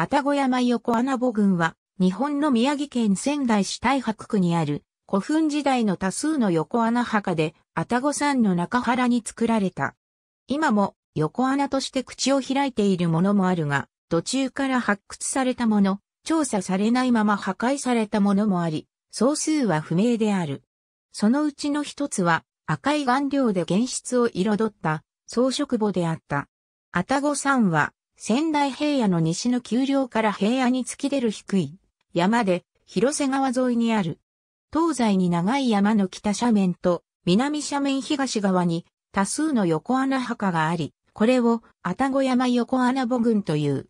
愛宕山横穴母群は、日本の宮城県仙台市太白区にある、古墳時代の多数の横穴墓で、愛宕山の中原に作られた。今も、横穴として口を開いているものもあるが、途中から発掘されたもの、調査されないまま破壊されたものもあり、総数は不明である。そのうちの一つは、赤い顔料で原質を彩った装飾墓であった。愛宕山は仙台平野の西の丘陵から平野に突き出る低い山で広瀬川沿いにある。東西に長い山の北斜面と南斜面東側に多数の横穴墓があり、これを愛宕山横穴墓群という。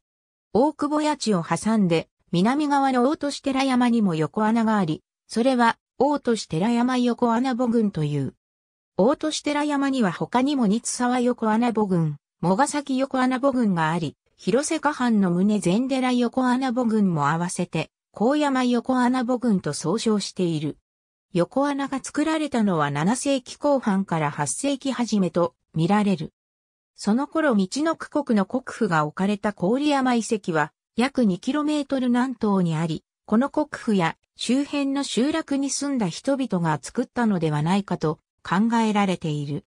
大久保谷地を挟んで南側の大都寺山にも横穴があり、それは大都寺山横穴墓群という。大都寺山には他にも三沢横穴墓群、茂ヶ崎横穴墓群があり、広瀬下藩の胸禅寺横穴母群も合わせて、高山横穴母群と総称している。横穴が作られたのは7世紀後半から8世紀初めと見られる。その頃道の区国の国府が置かれた郡山遺跡は約 2km 南東にあり、この国府や周辺の集落に住んだ人々が作ったのではないかと考えられている。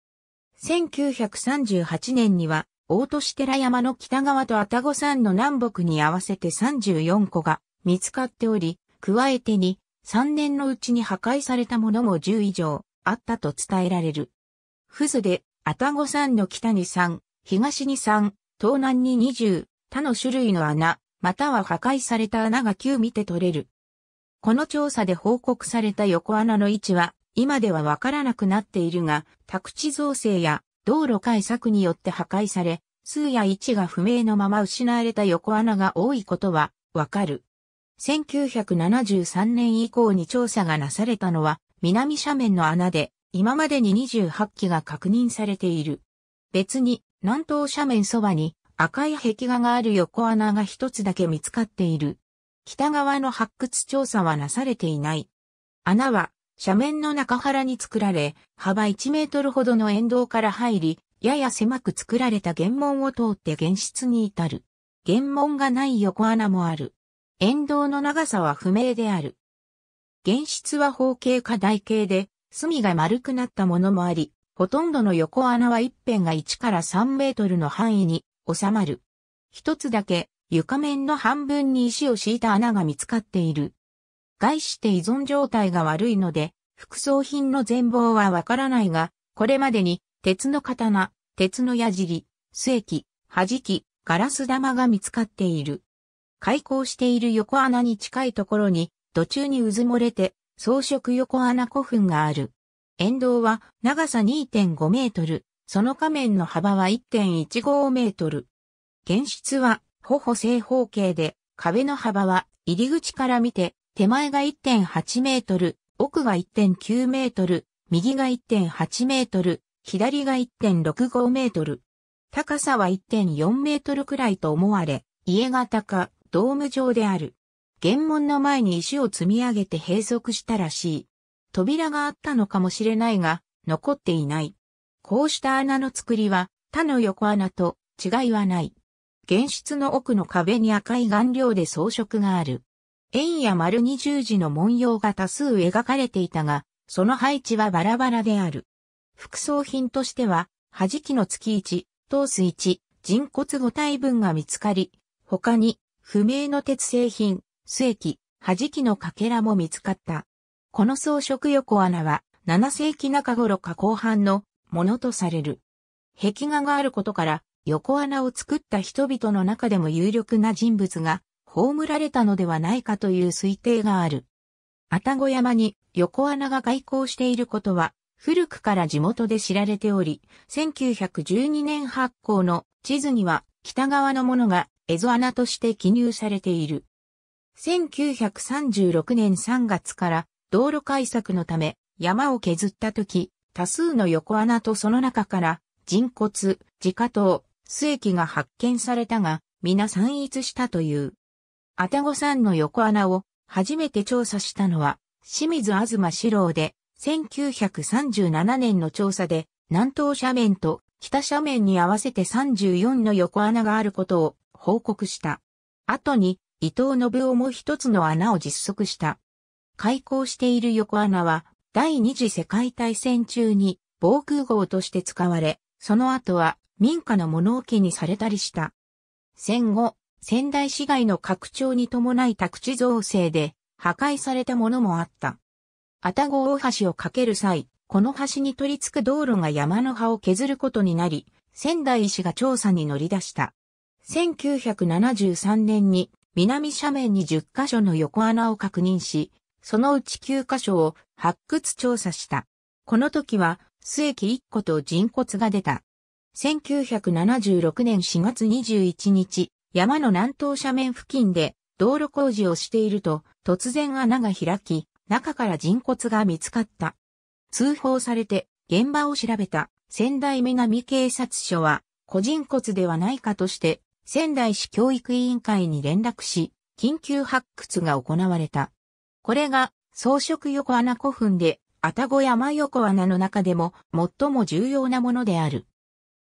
1938年には大年寺山の北側と愛宕山の南北に合わせて34個が見つかっており、加えてに3年のうちに破壊されたものも10以上あったと伝えられる。付図で愛宕山の北に3、東に3、東南に20、他の種類の穴、または破壊された穴が9見て取れる。この調査で報告された横穴の位置は、今ではわからなくなっているが、宅地造成や道路改作によって破壊され、数や位置が不明のまま失われた横穴が多いことはわかる。1973年以降に調査がなされたのは南斜面の穴で今までに28基が確認されている。別に南東斜面そばに赤い壁画がある横穴が一つだけ見つかっている。北側の発掘調査はなされていない。穴は斜面の中原に作られ、幅1メートルほどの沿道から入り、やや狭く作られた玄門を通って玄室に至る。玄門がない横穴もある。沿道の長さは不明である。玄室は方形か台形で、隅が丸くなったものもあり、ほとんどの横穴は一辺が1から3メートルの範囲に収まる。一つだけ床面の半分に石を敷いた穴が見つかっている。概して依存状態が悪いので、副葬品の全貌はわからないが、これまでに、鉄の刀、鉄の矢尻、末機、弾き、ガラス玉が見つかっている。開口している横穴に近いところに、途中に渦漏れて、装飾横穴古墳がある。沿道は長さ2.5メートル、その仮面の幅は1.15メートル。現室は、頬正方形で、壁の幅は入り口から見て手前が1.8メートル、奥が1.9メートル、右が1.8メートル、左が1.65メートル。高さは1.4メートルくらいと思われ、家型かドーム状である。玄門の前に石を積み上げて閉塞したらしい。扉があったのかもしれないが、残っていない。こうした穴の作りは、他の横穴と違いはない。原室の奥の壁に赤い顔料で装飾がある。円や丸二十字の文様が多数描かれていたが、その配置はバラバラである。副葬品としては、はじきの月一、当数一、人骨五体分が見つかり、他に、不明の鉄製品、末期、はじきのかけらも見つかった。この装飾横穴は、七世紀中頃か後半のものとされる。壁画があることから、横穴を作った人々の中でも有力な人物が葬られたのではないかという推定がある。愛宕山に横穴が開交していることは、古くから地元で知られており、1912年発行の地図には北側のものが蝦夷穴として記入されている。1936年3月から道路改作のため山を削った時、多数の横穴とその中から人骨、自家刀、須液が発見されたが、皆散逸したという。タゴ山の横穴を初めて調査したのは、清水東四郎で、1937年の調査で、南東斜面と北斜面に合わせて34の横穴があることを報告した。後に、伊藤信夫も一つの穴を実測した。開港している横穴は、第二次世界大戦中に防空壕として使われ、その後は民家の物置にされたりした。戦後、仙台市街の拡張に伴い宅地造成で破壊されたものもあった。あたご大橋を架ける際、この橋に取り付く道路が山の葉を削ることになり、仙台市が調査に乗り出した。1973年に南斜面に10カ所の横穴を確認し、そのうち9カ所を発掘調査した。この時は、末木一個と人骨が出た。1976年4月21日、山の南東斜面付近で道路工事をしていると、突然穴が開き、中から人骨が見つかった。通報されて、現場を調べた仙台南警察署は、個人骨ではないかとして、仙台市教育委員会に連絡し、緊急発掘が行われた。これが、装飾横穴古墳で、愛宕山横穴の中でも最も重要なものである。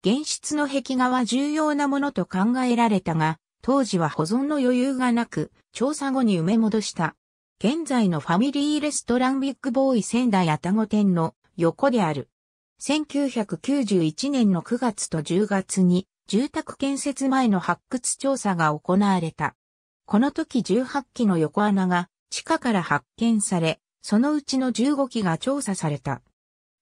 現質の壁画は重要なものと考えられたが、当時は保存の余裕がなく、調査後に埋め戻した。現在のファミリーレストランビッグボーイ仙台愛宕店の横である。1991年の9月と10月に住宅建設前の発掘調査が行われた。この時18基の横穴が地下から発見され、そのうちの15基が調査された。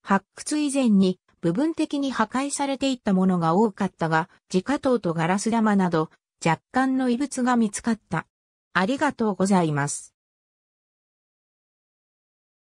発掘以前に部分的に破壊されていったものが多かったが、自家刀とガラス玉など、若干の異物が見つかった。ありがとうございます。